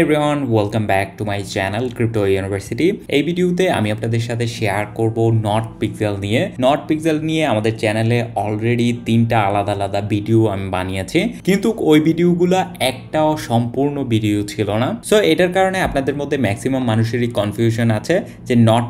everyone welcome back to my channel crypto university এই ভিডিওতে আমি আপনাদের সাথে শেয়ার করব নট পিক্সেল নিয়ে নট পিক্সেল নিয়ে আমাদের চ্যানেলে অলরেডি তিনটা আলাদা আলাদা ভিডিও আমি বানিয়েছি কিন্তু ওই ভিডিওগুলো একটাও সম্পূর্ণ ভিডিও ছিল না সো এটার কারণে আপনাদের মধ্যে ম্যাক্সিমাম মানুষেরই কনফিউশন আছে যে নট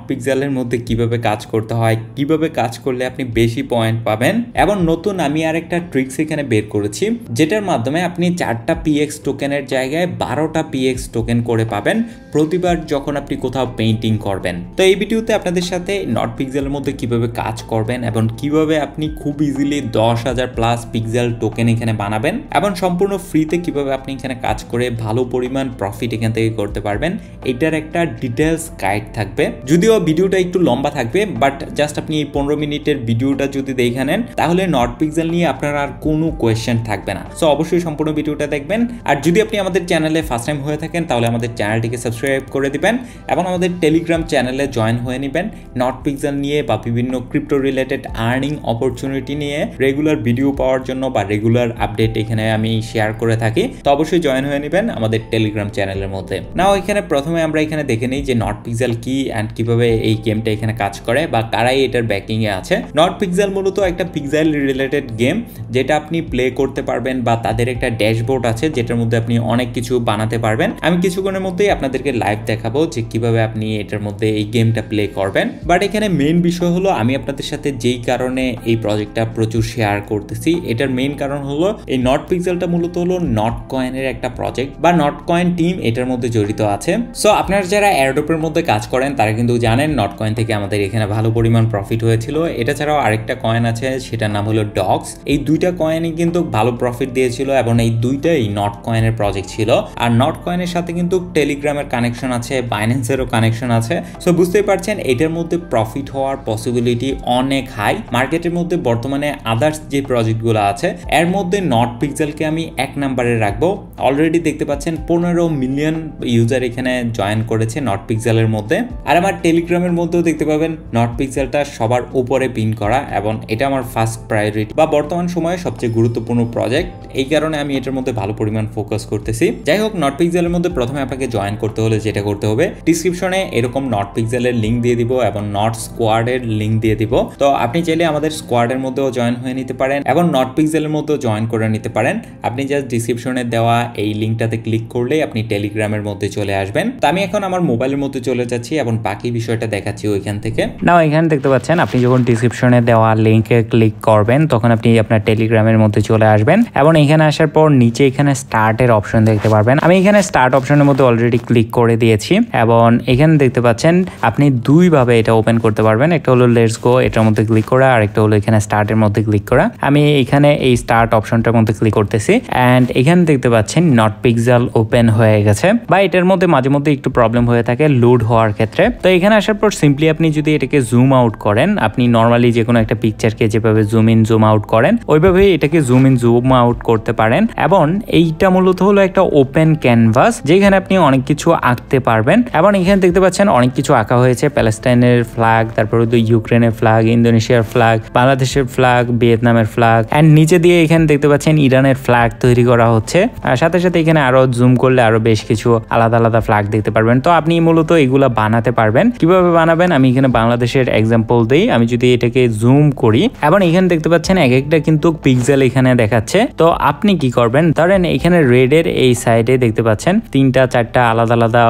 এর মধ্যে কিভাবে কাজ করতে হয় কিভাবে কাজ করলে আপনি বেশি পয়েন্ট পাবেন এবং নতুন আমি আরেকটা ট্রিক্স এখানে বের করেছি যেটার মাধ্যমে আপনি চারটা পিএক্স টোকেনের জায়গায় বারোটা পি পিএক্স টোকেন করে পাবেন প্রতিবার যখন আপনি কোথাও পেইন্টিং করবেন তো এই ভিডিওতে আপনাদের সাথে নট পিক্সেলের মধ্যে কিভাবে কাজ করবেন এবং কিভাবে আপনি খুব ইজিলি দশ হাজার প্লাস পিক্সেল টোকেন এখানে বানাবেন এবং সম্পূর্ণ ফ্রিতে কিভাবে আপনি এখানে কাজ করে ভালো পরিমাণ প্রফিট এখান থেকে করতে পারবেন এটার একটা ডিটেলস গাইড থাকবে যদিও ভিডিওটা একটু লম্বা থাকবে বাট জাস্ট আপনি এই পনেরো মিনিটের ভিডিওটা যদি দেখে নেন তাহলে নট পিক্সেল নিয়ে আপনার আর কোনো কোয়েশ্চেন থাকবে না সো অবশ্যই সম্পূর্ণ ভিডিওটা দেখবেন আর যদি আপনি আমাদের চ্যানেলে ফার্স্ট টাইম হয়ে থাকেন তাহলে আমাদের চ্যানেলটিকে সাবস্ক্রাইব করে দিবেন এবং আমাদের টেলিগ্রাম চ্যানেলে জয়েন হয়ে নেবেন নট পিক্সেল নিয়ে বা বিভিন্ন ক্রিপ্টো রিলেটেড আর্নিং অপরচুনিটি নিয়ে রেগুলার ভিডিও পাওয়ার জন্য বা রেগুলার আপডেট এখানে আমি শেয়ার করে থাকি তো অবশ্যই জয়েন হয়ে নেবেন আমাদের টেলিগ্রাম চ্যানেলের মধ্যে নাও এখানে প্রথমে আমরা এখানে দেখে নিই যে নট পিক্সেল কি অ্যান্ড কিভাবে এই গেমটা এখানে কাজ করে বা কারাই এটার ব্যাকিংয়ে আছে নট পিক্সেল মূলত একটা পিক্সেল রিলেটেড গেম যেটা আপনি প্লে করতে পারবেন বা তাদের একটা ড্যাশবোর্ড আছে যেটার মধ্যে আপনি অনেক কিছু বানাতে পারবেন পারবেন আমি কিছুক্ষণের মধ্যেই আপনাদেরকে লাইভ দেখাবো যে কিভাবে আপনি এটার মধ্যে এই গেমটা প্লে করবেন বাট এখানে মেন বিষয় হলো আমি আপনাদের সাথে যেই কারণে এই প্রজেক্টটা প্রচুর শেয়ার করতেছি এটার মেন কারণ হলো এই নট পিক্সেলটা মূলত হলো নট কয়েনের একটা প্রজেক্ট বা নট কয়েন টিম এটার মধ্যে জড়িত আছে সো আপনারা যারা অ্যারোডোপের মধ্যে কাজ করেন তারা কিন্তু জানেন নট কয়েন থেকে আমাদের এখানে ভালো পরিমাণ প্রফিট হয়েছিল এটা ছাড়াও আরেকটা কয়েন আছে সেটার নাম হলো ডগস এই দুইটা কয়েনই কিন্তু ভালো প্রফিট দিয়েছিল এবং এই দুইটাই নট কয়েনের প্রজেক্ট ছিল আর নট কয়েনের সাথে কিন্তু টেলিগ্রামের কানেকশন আছে বাইন্যান্সেরও কানেকশন আছে সো বুঝতেই পারছেন এটার মধ্যে প্রফিট হওয়ার পসিবিলিটি অনেক হাই মার্কেটের মধ্যে বর্তমানে আদার্স যে প্রজেক্টগুলো আছে এর মধ্যে নট পিক্সেলকে আমি এক নাম্বারে রাখবো অলরেডি দেখতে পাচ্ছেন পনেরো মিলিয়ন ইউজার এখানে জয়েন করেছে নট পিক্সেলের মধ্যে আর আমার টেলিগ্রামের মধ্যেও দেখতে পাবেন নট পিক্সেলটা সবার উপরে পিন করা এবং এটা আমার ফার্স্ট প্রায়োরিটি বা বর্তমান সময়ে সবচেয়ে গুরুত্বপূর্ণ প্রজেক্ট এই কারণে আমি এটার মধ্যে ভালো পরিমাণ ফোকাস করতেছি যাই হোক নট পিক্সেল পিক্সেলের মধ্যে প্রথমে আপনাকে জয়েন করতে হলে যেটা করতে হবে ডিসক্রিপশনে এরকম নট পিক্সেলের লিঙ্ক দিয়ে দিব এবং নট স্কোয়াডের লিঙ্ক দিয়ে দিব তো আপনি চাইলে আমাদের স্কোয়াডের মধ্যেও জয়েন হয়ে নিতে পারেন এবং নট পিক্সেলের মধ্যেও জয়েন করে নিতে পারেন আপনি জাস্ট ডিসক্রিপশনে দেওয়া এই লিঙ্কটাতে ক্লিক করলে আপনি টেলিগ্রামের মধ্যে চলে আসবেন তো আমি এখন আমার মোবাইলের মধ্যে চলে যাচ্ছি এবং বাকি বিষয়টা দেখাচ্ছি ওইখান থেকে না এখানে দেখতে পাচ্ছেন আপনি যখন ডিসক্রিপশনে দেওয়া লিঙ্কে ক্লিক করবেন তখন আপনি আপনার টেলিগ্রামের মধ্যে চলে আসবেন এবং এখানে আসার পর নিচে এখানে স্টার্টের অপশন দেখতে পারবেন আমি এখানে স্টার্ট অপশনের মধ্যে অলরেডি ক্লিক করে দিয়েছি এবং এখানে দেখতে পাচ্ছেন আপনি দুইভাবে এটা ওপেন করতে পারবেন একটা হলো লেটস গো এটার মধ্যে ক্লিক করা আর একটা হলো এখানে স্টার্টের মধ্যে ক্লিক করা আমি এখানে এই স্টার্ট অপশনটার মধ্যে ক্লিক করতেছি অ্যান্ড এখানে দেখতে পাচ্ছেন নট পিকজাল ওপেন হয়ে গেছে বা এটার মধ্যে মাঝে মধ্যে একটু প্রবলেম হয়ে থাকে লোড হওয়ার ক্ষেত্রে তো এখানে আসার পর সিম্পলি আপনি যদি এটাকে জুম আউট করেন আপনি নর্মালি যে কোনো একটা পিকচারকে যেভাবে জুম ইন জুম আউট করেন ওইভাবে এটাকে জুম ইন জুম আউট করতে পারেন এবং এইটা মূলত হলো একটা ওপেন ক্যানভাস ক্যানভাস যেখানে আপনি অনেক কিছু আঁকতে পারবেন এবং এখানে দেখতে পাচ্ছেন অনেক কিছু আঁকা হয়েছে প্যালেস্টাইনের ফ্ল্যাগ তারপর ইউক্রেনের ফ্ল্যাগ ইন্দোনেশিয়ার ফ্ল্যাগ বাংলাদেশের ফ্ল্যাগ ভিয়েতনামের ফ্ল্যাগ অ্যান্ড নিচে দিয়ে এখানে দেখতে পাচ্ছেন ইরানের ফ্ল্যাগ তৈরি করা হচ্ছে আর সাথে সাথে এখানে আরো জুম করলে আরো বেশ কিছু আলাদা আলাদা ফ্ল্যাগ দেখতে পারবেন তো আপনি মূলত এগুলো বানাতে পারবেন কিভাবে বানাবেন আমি এখানে বাংলাদেশের এক্সাম্পল দিই আমি যদি এটাকে জুম করি এবং এখানে দেখতে পাচ্ছেন এক একটা কিন্তু পিক্সেল এখানে দেখাচ্ছে তো আপনি কি করবেন ধরেন এখানে রেড এর এই সাইডে দেখতে পাচ্ছেন পাচ্ছেন তিনটা চারটা আলাদা আলাদা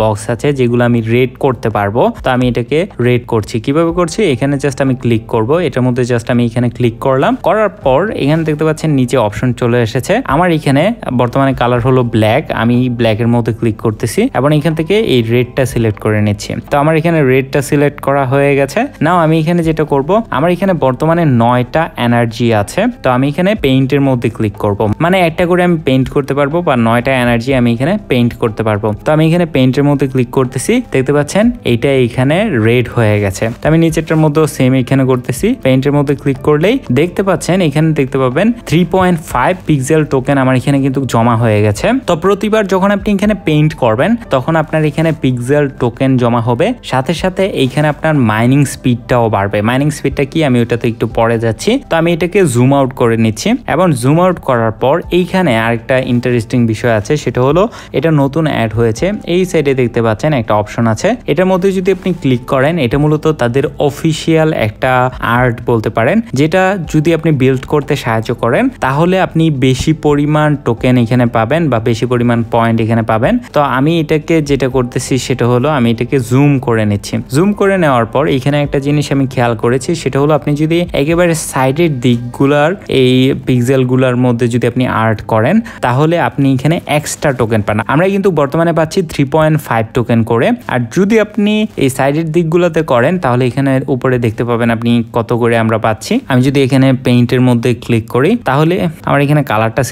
বক্স আছে যেগুলো আমি রেড করতে পারবো তো আমি এটাকে রেড করছি কিভাবে করছি এখানে জাস্ট আমি ক্লিক করব এটার মধ্যে জাস্ট আমি এখানে ক্লিক করলাম করার পর এখানে দেখতে পাচ্ছেন নিচে অপশন চলে এসেছে আমার এখানে বর্তমানে কালার হলো ব্ল্যাক আমি ব্ল্যাকের মধ্যে ক্লিক করতেছি এবং এখান থেকে এই রেডটা সিলেক্ট করে নিচ্ছি তো আমার এখানে রেডটা সিলেক্ট করা হয়ে গেছে নাও আমি এখানে যেটা করব আমার এখানে বর্তমানে নয়টা এনার্জি আছে তো আমি এখানে পেইন্টের মধ্যে ক্লিক করব মানে একটা করে আমি পেইন্ট করতে পারবো বা নয়টা এনার্জি আমি এখানে পেইন্ট করতে পারবো তো আমি এখানে পেইন্টের মধ্যে ক্লিক করতেছি দেখতে পাচ্ছেন এইটা এখানে রেড হয়ে গেছে তো আমি নিচেরটার মধ্যে সেম এখানে করতেছি পেইন্টের মধ্যে ক্লিক করলেই দেখতে পাচ্ছেন এখানে দেখতে পাবেন three point five pixel token আমার এখানে কিন্তু জমা হয়ে গেছে তো প্রতিবার যখন আপনি এখানে পেইন্ট করবেন তখন আপনার এখানে পিক্সেল টোকেন জমা হবে সাথে সাথে এইখানে আপনার মাইনিং স্পিডটাও বাড়বে মাইনিং স্পিডটা কি আমি ওটাতে একটু পরে যাচ্ছি তো আমি এটাকে জুম আউট করে নিচ্ছি এবং জুম আউট করার পর এইখানে আরেকটা ইন্টারেস্টিং বিষয় আছে সেটা হলো এটা নতুন অ্যাড হয়েছে এই সাইডে দেখতে পাচ্ছেন একটা অপশন আছে এটার মধ্যে যদি আপনি ক্লিক করেন এটা মূলত তাদের অফিসিয়াল একটা আর্ট বলতে পারেন যেটা যদি আপনি বিল্ড করতে সাহায্য করেন তাহলে আপনি বেশি পরিমাণ টোকেন এখানে পাবেন বা বেশি পরিমাণ পয়েন্ট এখানে পাবেন তো আমি এটাকে যেটা করতেছি সেটা হলো আমি এটাকে জুম করে নিচ্ছি জুম করে নেওয়ার পর এখানে একটা জিনিস আমি খেয়াল করেছি সেটা হলো আপনি যদি একেবারে সাইডের দিকগুলার এই পিকজেলগুলার মধ্যে যদি আপনি আর্ট করেন তাহলে আপনি এখানে এক্সট্রা টোকেন টোকেন পান আমরা কিন্তু বর্তমানে পাচ্ছি থ্রি পয়েন্ট ফাইভ টোকেন করে আর যদি আপনি এই সাইডের দিকগুলোতে করেন তাহলে এখানে উপরে দেখতে পাবেন আপনি কত করে আমরা পাচ্ছি আমি যদি এখানে পেইন্টের মধ্যে ক্লিক করি তাহলে আমার এখানে কালারটা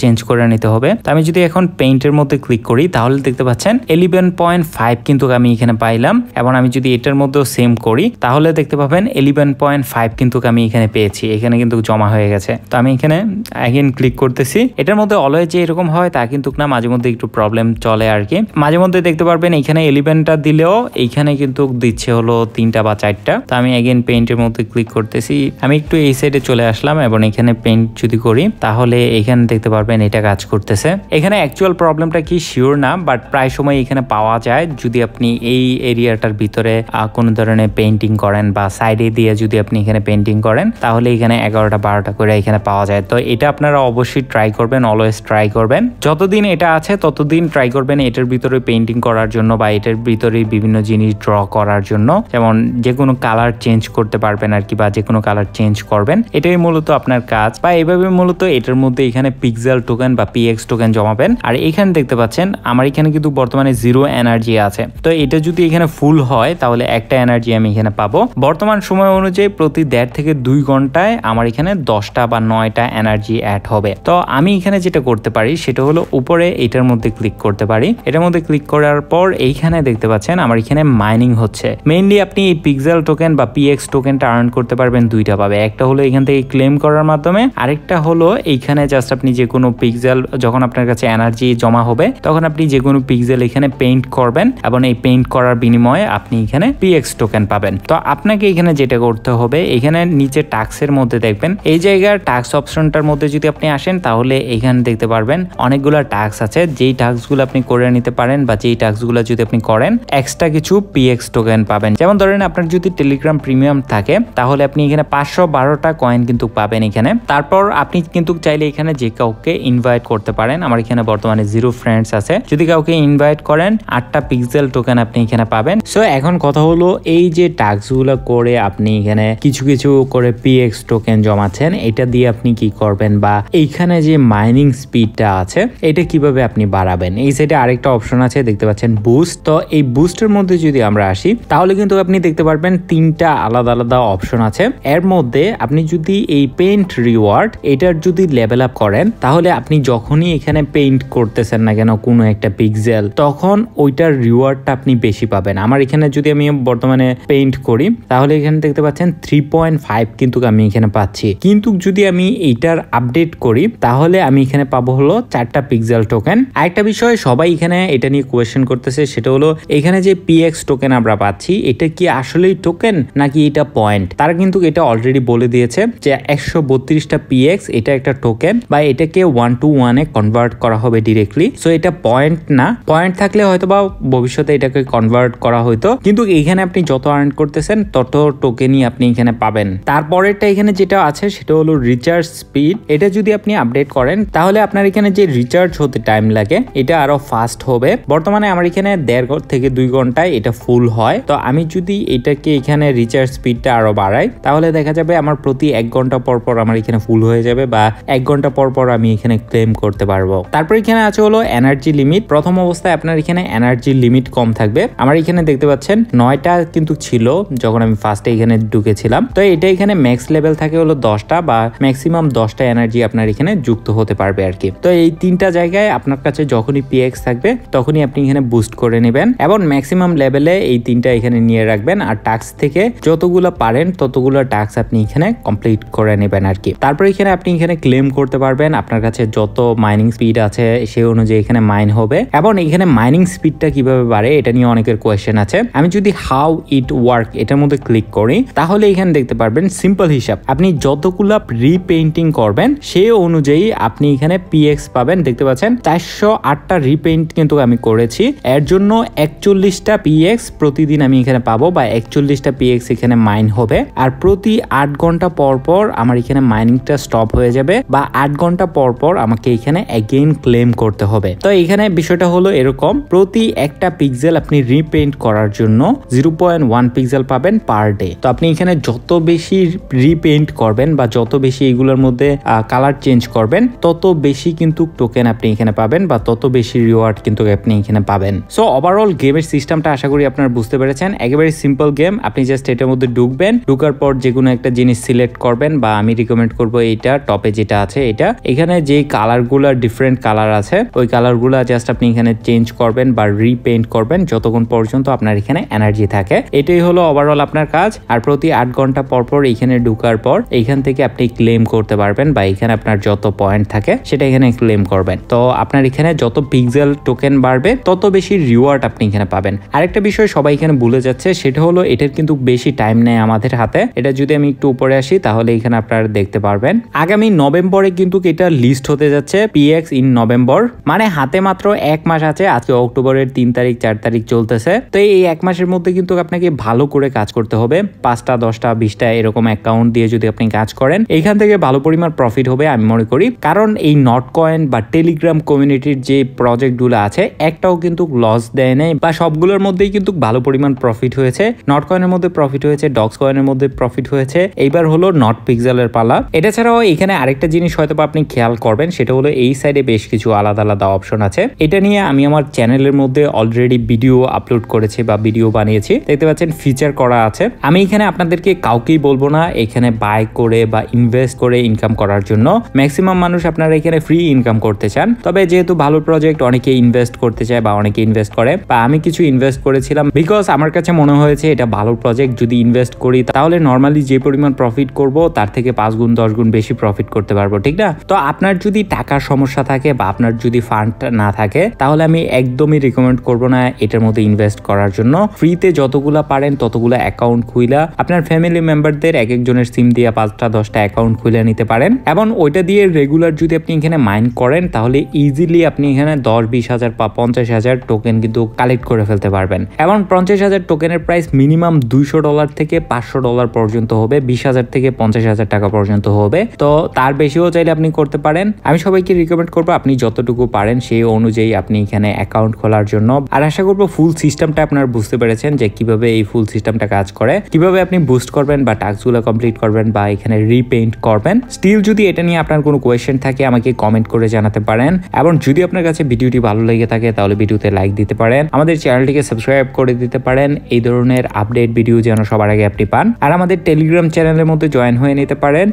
চেঞ্জ করে নিতে হবে তো আমি যদি এখন পেইন্টের মধ্যে ক্লিক করি তাহলে দেখতে পাচ্ছেন এলিভেন পয়েন্ট ফাইভ কিন্তু আমি এখানে পাইলাম এবং আমি যদি এটার মধ্যেও সেম করি তাহলে দেখতে পাবেন এলিভেন পয়েন্ট ফাইভ কিন্তু আমি এখানে পেয়েছি এখানে কিন্তু জমা হয়ে গেছে তো আমি এখানে অ্যাগেন ক্লিক করতেছি এটার মধ্যে অলওয়েজ যে এরকম হয় তা কিন্তু না মাঝে মধ্যে একটু প্রবলেম চলে আর কি মাঝে মধ্যে দেখতে পারবেন এখানে এলিভেনটা দিলেও এইখানে কিন্তু দিচ্ছে হলো তিনটা বা চারটা তো আমি এগেন পেন্টের মধ্যে ক্লিক করতেছি আমি একটু এই সাইডে চলে আসলাম এবং এখানে পেইন্ট যদি করি তাহলে এখানে দেখতে পারবেন এটা কাজ করতেছে এখানে অ্যাকচুয়াল প্রবলেমটা কি শিওর না বাট প্রায় সময় এখানে পাওয়া যায় যদি আপনি এই এরিয়াটার ভিতরে কোনো ধরনের পেন্টিং করেন বা সাইডে দিয়ে যদি আপনি এখানে পেন্টিং করেন তাহলে এখানে এগারোটা বারোটা করে এখানে পাওয়া যায় তো এটা আপনারা অবশ্যই ট্রাই করবেন অলওয়েজ ট্রাই করবেন যতদিন এটা আছে ততদিন ট্রাই করবেন এটার ভিতরে পেন্টিং করার জন্য বা এটার ভিতরে বিভিন্ন জিনিস ড্র করার জন্য যেমন যে কোনো কালার চেঞ্জ করতে পারবেন আর কি বা যে কোনো কালার চেঞ্জ করবেন এটাই মূলত আপনার কাজ বা এভাবে মূলত এটার মধ্যে এখানে পিক্সেল টোকেন বা পিএক্স টোকেন জমাবেন আর এখানে দেখতে পাচ্ছেন আমার এখানে কিন্তু বর্তমানে জিরো এনার্জি আছে তো এটা যদি এখানে ফুল হয় তাহলে একটা এনার্জি আমি এখানে পাবো বর্তমান সময় অনুযায়ী প্রতি দেড় থেকে দুই ঘন্টায় আমার এখানে দশটা বা নয়টা এনার্জি অ্যাড হবে তো আমি এখানে যেটা করতে পারি সেটা হলো উপরে এটার মধ্যে ক্লিক করতে পারি এটার মধ্যে ক্লিক করার পর এইখানে দেখতে পাচ্ছেন আমার এখানে মাইনিং হচ্ছে মেইনলি আপনি এই পিক্সেল টোকেন বা পিএক্স টোকেনটা আর্ন করতে পারবেন দুইটা পাবে একটা হলো এখান থেকে ক্লেম করার মাধ্যমে আরেকটা হলো এইখানে জাস্ট আপনি যে কোনো পিক্সেল যখন আপনার কাছে এনার্জি জমা হবে তখন আপনি যে কোনো পিক্সেল এখানে পেইন্ট করবেন এবং এই পেইন্ট করার বিনিময়ে আপনি এখানে পিএক্স টোকেন পাবেন তো আপনাকে এখানে যেটা করতে হবে এখানে নিচে টাক্সের মধ্যে দেখবেন এই জায়গার টাক্স অপশনটার মধ্যে যদি আপনি আসেন তাহলে এখানে দেখতে পারবেন অনেকগুলো টাক্স আছে যেই টাস্কগুলো আপনি করে নিতে পারেন বা যেই টাস্কগুলো যদি আপনি করেন এক্সট্রা কিছু পিএক্স টোকেন পাবেন যেমন ধরেন আপনার যদি টেলিগ্রাম প্রিমিয়াম থাকে তাহলে আপনি এখানে পাঁচশো বারোটা কয়েন কিন্তু পাবেন এখানে তারপর আপনি কিন্তু চাইলে এখানে যে কাউকে ইনভাইট করতে পারেন আমার এখানে বর্তমানে জিরো ফ্রেন্ডস আছে যদি কাউকে ইনভাইট করেন আটটা পিক্সেল টোকেন আপনি এখানে পাবেন সো এখন কথা হলো এই যে টাস্কগুলো করে আপনি এখানে কিছু কিছু করে পিএক্স টোকেন জমাচ্ছেন এটা দিয়ে আপনি কি করবেন বা এইখানে যে মাইনিং স্পিডটা আছে এটা কিভাবে এইভাবে আপনি বাড়াবেন এই সাইডে আরেকটা অপশন আছে দেখতে পাচ্ছেন বুস্ট তো এই বুস্টের মধ্যে যদি আমরা আসি তাহলে কিন্তু আপনি দেখতে পারবেন তিনটা আলাদা আলাদা অপশন আছে এর মধ্যে আপনি যদি এই পেইন্ট রিওয়ার্ড এটার যদি লেভেল আপ করেন তাহলে আপনি যখনই এখানে পেইন্ট করতেছেন না কেন কোনো একটা পিক্সেল তখন ওইটার রিওয়ার্ডটা আপনি বেশি পাবেন আমার এখানে যদি আমি বর্তমানে পেইন্ট করি তাহলে এখানে দেখতে পাচ্ছেন থ্রি পয়েন্ট ফাইভ কিন্তু আমি এখানে পাচ্ছি কিন্তু যদি আমি এইটার আপডেট করি তাহলে আমি এখানে পাবো হলো চারটা পিক্সেল টোকেন টোকেন আরেকটা বিষয় সবাই এখানে এটা নিয়ে কোয়েশ্চেন করতেছে সেটা হলো এখানে যে পিএক্স টোকেন আমরা পাচ্ছি এটা কি আসলেই টোকেন নাকি এটা পয়েন্ট তারা কিন্তু এটা অলরেডি বলে দিয়েছে যে একশো বত্রিশটা পিএক্স এটা একটা টোকেন বা এটাকে ওয়ান টু ওয়ানে কনভার্ট করা হবে ডিরেক্টলি সো এটা পয়েন্ট না পয়েন্ট থাকলে হয়তো বা ভবিষ্যতে এটাকে কনভার্ট করা হইতো কিন্তু এখানে আপনি যত আর্ন করতেছেন তত টোকেনই আপনি এখানে পাবেন তারপরেরটা এখানে যেটা আছে সেটা হলো রিচার্জ স্পিড এটা যদি আপনি আপডেট করেন তাহলে আপনার এখানে যে রিচার্জ হতে টাইম লাগে এটা আরো ফাস্ট হবে বর্তমানে আমার এখানে দেড় থেকে দুই ঘন্টায় এটা ফুল হয় তো আমি যদি এটাকে এখানে রিচার্জ স্পিডটা আরো বাড়াই তাহলে দেখা যাবে আমার প্রতি এক ঘন্টা পর পর আমার এখানে ফুল হয়ে যাবে বা এক ঘন্টা পর পর আমি এখানে ক্লেম করতে পারবো তারপর এখানে আছে হলো এনার্জি লিমিট প্রথম অবস্থায় আপনার এখানে এনার্জি লিমিট কম থাকবে আমার এখানে দেখতে পাচ্ছেন নয়টা কিন্তু ছিল যখন আমি ফার্স্টে এখানে ঢুকেছিলাম তো এটা এখানে ম্যাক্স লেভেল থাকে হলো দশটা বা ম্যাক্সিমাম দশটা এনার্জি আপনার এখানে যুক্ত হতে পারবে আর কি তো এই তিনটা জায়গায় আপনার কাছে যখনই পিএক্স থাকবে তখনই আপনি এখানে বুস্ট করে নেবেন এবং ম্যাক্সিমাম লেভেলে এই তিনটা এখানে নিয়ে রাখবেন আর টাস্ক থেকে যতগুলো পারেন ততগুলো টাস্ক আপনি এখানে কমপ্লিট করে নেবেন আর কি তারপর এখানে আপনি এখানে ক্লেম করতে পারবেন আপনার কাছে যত মাইনিং স্পিড আছে সেই অনুযায়ী এখানে মাইন হবে এবং এখানে মাইনিং স্পিডটা কিভাবে বাড়ে এটা নিয়ে অনেকের কোয়েশ্চেন আছে আমি যদি হাউ ইট ওয়ার্ক এটার মধ্যে ক্লিক করি তাহলে এখানে দেখতে পারবেন সিম্পল হিসাব আপনি যতগুলো রিপেইন্টিং করবেন সেই অনুযায়ী আপনি এখানে পিএক্স পাবেন দেখতে পাচ্ছেন চারশো আটটা রিপেইন্ট কিন্তু আমি করেছি এর জন্য একচল্লিশটা পিএক্স প্রতিদিন আমি এখানে পাবো বা একচল্লিশটা পিএক্স এখানে মাইন হবে আর প্রতি আট ঘন্টা পর পর আমার এখানে মাইনিংটা স্টপ হয়ে যাবে বা আট ঘন্টা পর পর আমাকে এখানে অ্যাগেইন ক্লেম করতে হবে তো এখানে বিষয়টা হলো এরকম প্রতি একটা পিক্সেল আপনি রিপেইন্ট করার জন্য জিরো পয়েন্ট ওয়ান পিক্সেল পাবেন পার ডে তো আপনি এখানে যত বেশি রিপেইন্ট করবেন বা যত বেশি এগুলোর মধ্যে কালার চেঞ্জ করবেন তত বেশি কিন্তু টোকেন আপনি এখানে পাবেন বা তত বেশি রিওয়ার্ড কিন্তু আপনি এখানে পাবেন সো ওভারঅল গেমের সিস্টেমটা আশা করি আপনারা বুঝতে পেরেছেন একেবারে সিম্পল গেম আপনি জাস্ট এটার মধ্যে ঢুকবেন ঢুকার পর যে কোনো একটা জিনিস সিলেক্ট করবেন বা আমি রিকমেন্ড করব এইটা টপে যেটা আছে এটা এখানে যে কালারগুলো ডিফারেন্ট কালার আছে ওই কালারগুলো জাস্ট আপনি এখানে চেঞ্জ করবেন বা রিপেইন্ট করবেন যতক্ষণ পর্যন্ত আপনার এখানে এনার্জি থাকে এটাই হলো ওভারঅল আপনার কাজ আর প্রতি আট ঘন্টা পরপর এখানে ঢুকার পর এখান থেকে আপনি ক্লেম করতে পারবেন বা এখানে আপনার যত পয়েন্ট থাকে সেটা এখানে ক্লেম করবেন তো আপনার এখানে যত পিক্সেল টোকেন বাড়বে তত বেশি রিওয়ার্ড আপনি এখানে পাবেন আরেকটা বিষয় সবাই এখানে ভুলে যাচ্ছে সেটা হলো এটার কিন্তু বেশি টাইম নেয় আমাদের হাতে এটা যদি আমি একটু উপরে আসি তাহলে এখানে আপনারা দেখতে পারবেন আগামী নভেম্বরে কিন্তু এটা লিস্ট হতে যাচ্ছে পিএক্স ইন নভেম্বর মানে হাতে মাত্র এক মাস আছে আজকে অক্টোবরের তিন তারিখ চার তারিখ চলতেছে তো এই এক মাসের মধ্যে কিন্তু আপনাকে ভালো করে কাজ করতে হবে পাঁচটা দশটা বিশটা এরকম অ্যাকাউন্ট দিয়ে যদি আপনি কাজ করেন এখান থেকে ভালো পরিমাণ প্রফিট হবে আমি মনে করি কারণ এই নট কয়েন বা টেলিগ্রাম কমিউনিটির যে প্রজেক্টগুলো আছে একটাও কিন্তু লস দেয় নাই বা সবগুলোর মধ্যেই কিন্তু ভালো পরিমাণ প্রফিট হয়েছে নট কয়েনের মধ্যে প্রফিট হয়েছে ডক্স কয়েনের মধ্যে প্রফিট হয়েছে এইবার হলো নট পিক্সেলের পালা এটা ছাড়াও এখানে আরেকটা জিনিস হয়তো আপনি খেয়াল করবেন সেটা হলো এই সাইডে বেশ কিছু আলাদা আলাদা অপশন আছে এটা নিয়ে আমি আমার চ্যানেলের মধ্যে অলরেডি ভিডিও আপলোড করেছি বা ভিডিও বানিয়েছি দেখতে পাচ্ছেন ফিচার করা আছে আমি এখানে আপনাদেরকে কাউকেই বলবো না এখানে বাই করে বা ইনভেস্ট করে ইনকাম করার জন্য ম্যাক্সিমাম মানুষ আপনারা এখানে ফ্রি ইনকাম করতে চান তবে যেহেতু ভালো প্রজেক্ট অনেকে ইনভেস্ট করতে চায় বা অনেকে ইনভেস্ট করে বা আমি কিছু ইনভেস্ট করেছিলাম বিকজ আমার কাছে মনে হয়েছে এটা ভালো প্রজেক্ট যদি ইনভেস্ট করি তাহলে নর্মালি যে পরিমাণ প্রফিট করব তার থেকে পাঁচ গুণ দশ গুণ বেশি প্রফিট করতে পারবো ঠিক না তো আপনার যদি টাকার সমস্যা থাকে বা আপনার যদি ফান্ড না থাকে তাহলে আমি একদমই রিকমেন্ড করব না এটার মধ্যে ইনভেস্ট করার জন্য ফ্রিতে যতগুলা পারেন ততগুলো অ্যাকাউন্ট খুইলা আপনার ফ্যামিলি মেম্বারদের এক একজনের সিম দিয়ে পাঁচটা দশটা অ্যাকাউন্ট খুলে নিতে পারেন এবং ওইটা দিয়ে রেগুলার যদি আপনি এখানে মাইন্ড করেন তাহলে ইজিলি আপনি এখানে দশ বিশ হাজার বা পঞ্চাশ হাজার টোকেন কিন্তু কালেক্ট করে ফেলতে পারবেন এবং পঞ্চাশ হাজার টোকেনের প্রাইস মিনিমাম দুইশো ডলার থেকে পাঁচশো ডলার পর্যন্ত হবে বিশ হাজার থেকে পঞ্চাশ হাজার টাকা পর্যন্ত হবে তো তার বেশিও চাইলে আপনি করতে পারেন আমি সবাইকে রিকমেন্ড করবো আপনি যতটুকু পারেন সেই অনুযায়ী আপনি এখানে অ্যাকাউন্ট খোলার জন্য আর আশা করবো ফুল সিস্টেমটা আপনার বুঝতে পেরেছেন যে কিভাবে এই ফুল সিস্টেমটা কাজ করে কিভাবে আপনি বুস্ট করবেন বা টাস্কগুলো কমপ্লিট করবেন বা এখানে রিপেইন্ট করবেন স্টিল যদি এটা নিয়ে আপনার কোনো কোয়েশ্চেন থাকে আমাকে কমেন্ট করে জানাতে পারেন এবং যদি আপনার কাছে ভিডিওটি ভালো লেগে থাকে তাহলে ভিডিওতে লাইক দিতে পারেন আমাদের চ্যানেলটিকে সাবস্ক্রাইব করে দিতে পারেন এই ধরনের আপডেট ভিডিও যেন সবার আগে আপনি পান আর আমাদের টেলিগ্রাম চ্যানেলের মধ্যে জয়েন হয়ে নিতে পারেন